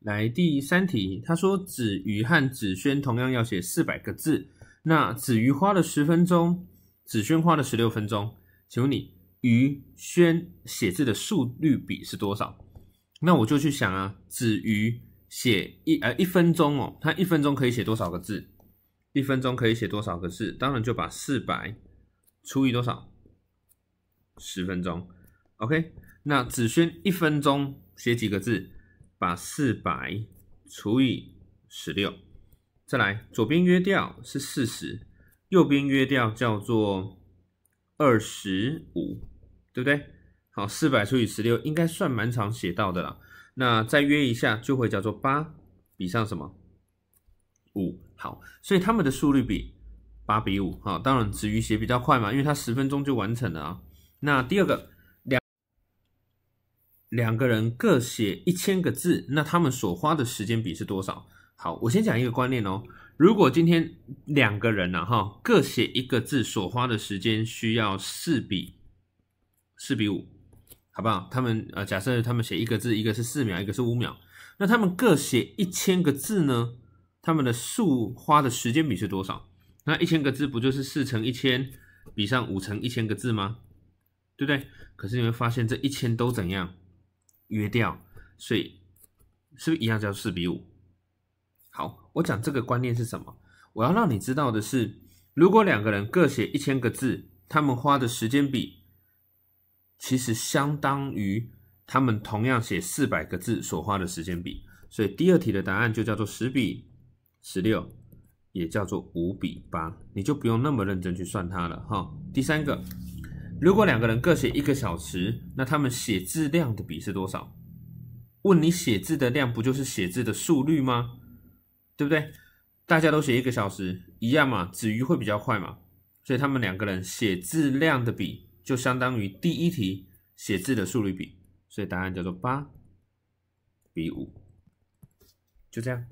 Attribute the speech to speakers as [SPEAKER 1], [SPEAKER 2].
[SPEAKER 1] 来第三题，他说子瑜和子轩同样要写四百个字，那子瑜花了十分钟，子轩花了十六分钟，请问你于轩写字的速率比是多少？那我就去想啊，子瑜写一呃一分钟哦，他一分钟可以写多少个字？一分钟可以写多少个字？当然就把四百除以多少十分钟，OK？那子轩一分钟写几个字？把四百除以十六，再来左边约掉是四十，右边约掉叫做二十五，对不对？好，四百除以十六应该算蛮长写到的了，那再约一下就会叫做八比上什么五，好，所以他们的速率比八比五，好，当然子瑜写比较快嘛，因为他十分钟就完成了啊。那第二个。两个人各写一千个字，那他们所花的时间比是多少？好，我先讲一个观念哦。如果今天两个人呢，哈，各写一个字，所花的时间需要四比四比五，好不好？他们呃，假设他们写一个字，一个是四秒，一个是五秒，那他们各写一千个字呢？他们的数花的时间比是多少？那一千个字不就是四乘一千比上五乘一千个字吗？对不对？可是你会发现这一千都怎样？约掉，所以是不是一样叫四比五？好，我讲这个观念是什么？我要让你知道的是，如果两个人各写一千个字，他们花的时间比，其实相当于他们同样写四百个字所花的时间比。所以第二题的答案就叫做十比十六，也叫做五比八，你就不用那么认真去算它了哈。第三个。如果两个人各写一个小时，那他们写字量的比是多少？问你写字的量，不就是写字的速率吗？对不对？大家都写一个小时，一样嘛，子瑜会比较快嘛，所以他们两个人写字量的比就相当于第一题写字的速率比，所以答案叫做八比五，就这样。